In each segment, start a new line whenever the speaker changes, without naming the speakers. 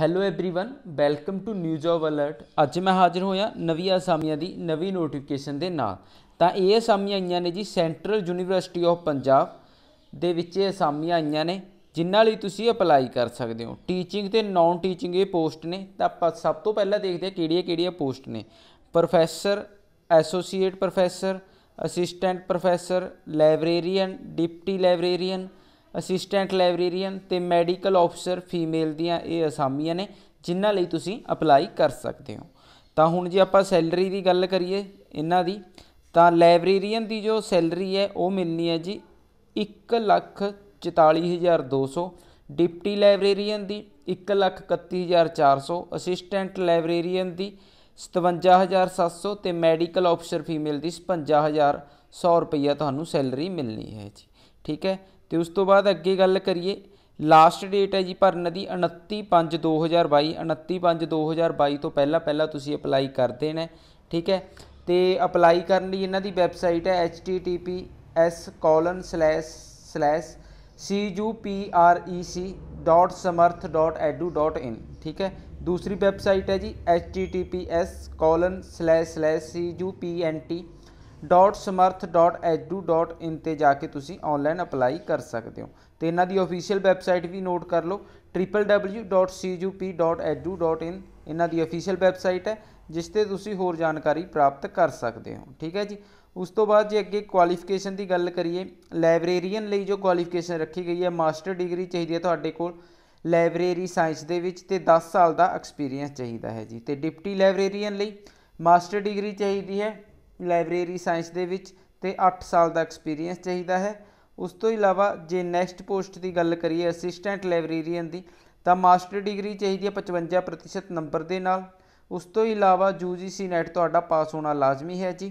hello everyone welcome to new job alert ਅੱਜ ਮੈਂ ਹਾਜ਼ਰ ਹੋਇਆ ਨਵੀਂ ਅਸਾਮੀਆਂ ਦੀ ਨਵੀਂ ਨੋਟੀਫਿਕੇਸ਼ਨ ਦੇ ਨਾਲ ਤਾਂ ਇਹ ਅਸਾਮੀਆਂ ਆਈਆਂ ਨੇ ਜੀ ਸੈਂਟਰਲ ਯੂਨੀਵਰਸਿਟੀ ਆਫ ਪੰਜਾਬ ਦੇ ਵਿੱਚ ਇਹ ਅਸਾਮੀਆਂ ਆਈਆਂ ਨੇ ਜਿਨ੍ਹਾਂ ਲਈ ਤੁਸੀਂ ਅਪਲਾਈ ਕਰ ਸਕਦੇ ਹੋ ਟੀਚਿੰਗ ਤੇ ਨਾਨ ਟੀਚਿੰਗ ਇਹ ਪੋਸਟ ਨੇ ਤਾਂ ਆਪਾਂ ਸਭ ਤੋਂ ਪਹਿਲਾਂ ਦੇਖਦੇ ਆ ਕਿਹੜੀਆਂ ਕਿਹੜੀਆਂ ਪੋਸਟ ਨੇ professor associate professor assistant professor librarian deputy librarian assistant librarian ਤੇ ਮੈਡੀਕਲ ਅਫਸਰ ਫੀਮੇਲ ਦੀਆਂ ਇਹ ਅਸਾਮੀਆਂ ਨੇ ਜਿਨ੍ਹਾਂ ਲਈ ਤੁਸੀਂ ਅਪਲਾਈ ਕਰ ਸਕਦੇ ਹੋ ਤਾਂ ਹੁਣ ਜੇ ਆਪਾਂ ਸੈਲਰੀ ਦੀ ਗੱਲ ਕਰੀਏ ਇਹਨਾਂ ਦੀ ਤਾਂ ਲਾਇਬ੍ਰੇਰੀਅਨ ਦੀ ਜੋ ਸੈਲਰੀ ਹੈ ਉਹ ਮਿਲਣੀ ਹੈ ਜੀ 144200 ਡਿਪਟੀ ਲਾਇਬ੍ਰੇਰੀਅਨ ਦੀ 131400 ਅਸਿਸਟੈਂਟ ਲਾਇਬ੍ਰੇਰੀਅਨ ਦੀ 57700 ਤੇ ਮੈਡੀਕਲ ਅਫਸਰ ਫੀਮੇਲ ਦੀ 55100 ਰੁਪਈਆ ਤੁਹਾਨੂੰ ਸੈਲਰੀ ਮਿਲਣੀ ਹੈ ਜੀ ਠੀਕ ਹੈ ਤੇ ਉਸ ਤੋਂ ਬਾਅਦ ਅੱਗੇ ਗੱਲ ਕਰੀਏ ਲਾਸਟ ਡੇਟ ਹੈ ਜੀ ਭਰਨ ਦੀ 29/5/2022 29/5/2022 ਤੋਂ ਪਹਿਲਾਂ ਪਹਿਲਾਂ ਤੁਸੀਂ ਅਪਲਾਈ ਕਰ ਦੇਣਾ ਠੀਕ ਹੈ ਤੇ ਅਪਲਾਈ ਕਰਨ ਲਈ ਇਹਨਾਂ ਦੀ ਵੈਬਸਾਈਟ ਹੈ https://cuprec.samarth.edu.in e ਠੀਕ ਹੈ ਦੂਸਰੀ ਵੈਬਸਾਈਟ ਹੈ ਜੀ https://cupnt www.samarth.edu.in ਤੇ ਜਾ ਕੇ ਤੁਸੀਂ ਆਨਲਾਈਨ ਅਪਲਾਈ ਕਰ ਸਕਦੇ ਹੋ ਤੇ ਇਹਨਾਂ ਦੀ ਅਫੀਸ਼ੀਅਲ ਵੈਬਸਾਈਟ ਵੀ ਨੋਟ ਕਰ ਲਓ www.cup.edu.in ਇਹਨਾਂ ਦੀ ਅਫੀਸ਼ੀਅਲ ਵੈਬਸਾਈਟ ਹੈ ਜਿਸ ਤੇ ਤੁਸੀਂ ਹੋਰ ਜਾਣਕਾਰੀ ਪ੍ਰਾਪਤ ਕਰ ਸਕਦੇ ਹੋ ਠੀਕ ਹੈ ਜੀ ਉਸ ਤੋਂ ਬਾਅਦ ਜੇ ਅੱਗੇ ਕੁਆਲੀਫਿਕੇਸ਼ਨ ਦੀ ਗੱਲ ਕਰੀਏ ਲਾਇਬ੍ਰੇਰੀਅਨ ਲਈ ਜੋ ਕੁਆਲੀਫਿਕੇਸ਼ਨ ਰੱਖੀ ਗਈ ਹੈ ਮਾਸਟਰ ਡਿਗਰੀ ਚਾਹੀਦੀ ਹੈ ਤੁਹਾਡੇ ਕੋਲ ਲਾਇਬ੍ਰੇਰੀ ਸਾਇੰਸ ਦੇ ਵਿੱਚ ਤੇ 10 ਸਾਲ ਦਾ ਐਕਸਪੀਰੀਅੰਸ ਚਾਹੀਦਾ ਹੈ ਜੀ ਤੇ ਡਿਪਟੀ ਲਾਇਬ੍ਰੇਰੀਅਨ ਲਈ ਮਾਸਟਰ ਡਿਗਰੀ ਚਾਹੀਦੀ ਹੈ ਲਾਇਬ੍ਰੇਰੀ ਸਾਇੰਸ ਦੇ ਵਿੱਚ ਤੇ 8 ਸਾਲ ਦਾ ਐਕਸਪੀਰੀਅੰਸ ਚਾਹੀਦਾ ਹੈ ਉਸ ਤੋਂ ਇਲਾਵਾ ਜੇ ਨੈਕਸਟ ਪੋਸਟ ਦੀ ਗੱਲ ਕਰੀਏ ਅਸਿਸਟੈਂਟ ਲਾਇਬ੍ਰੇਰੀਅਨ ਦੀ ਤਾਂ ਮਾਸਟਰ ਡਿਗਰੀ ਚਾਹੀਦੀ ਹੈ 55% ਨੰਬਰ ਦੇ ਨਾਲ ਉਸ ਤੋਂ ਇਲਾਵਾ UGC ਨੈਟ ਤੁਹਾਡਾ ਪਾਸ ਹੋਣਾ ਲਾਜ਼ਮੀ ਹੈ ਜੀ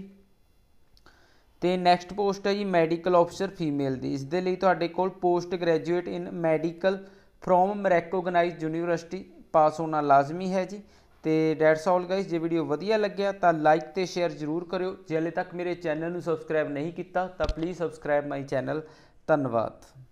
ਤੇ ਨੈਕਸਟ ਪੋਸਟ ਹੈ ਜੀ ਮੈਡੀਕਲ ਅਫਸਰ ਫੀਮੇਲ ਦੀ ਇਸ ਦੇ ਲਈ ਤੁਹਾਡੇ ਕੋਲ post graduate in medical from recognised university pass ਹੋਣਾ ਲਾਜ਼ਮੀ ਹੈ ਜੀ ਤੇ ਡੈਟਸ ਆਲ ਗਾਇਸ ਜੇ ਵੀਡੀਓ ਵਧੀਆ ਲੱਗਿਆ ਤਾਂ ਲਾਈਕ ਤੇ ਸ਼ੇਅਰ ਜ਼ਰੂਰ ਕਰਿਓ ਜੇ ਹਲੇ ਤੱਕ ਮੇਰੇ ਚੈਨਲ ਨੂੰ ਸਬਸਕ੍ਰਾਈਬ ਨਹੀਂ ਕੀਤਾ ਤਾਂ ਪਲੀਜ਼ ਸਬਸਕ੍ਰਾਈਬ ਮਾਈ ਚੈਨਲ ਧੰਨਵਾਦ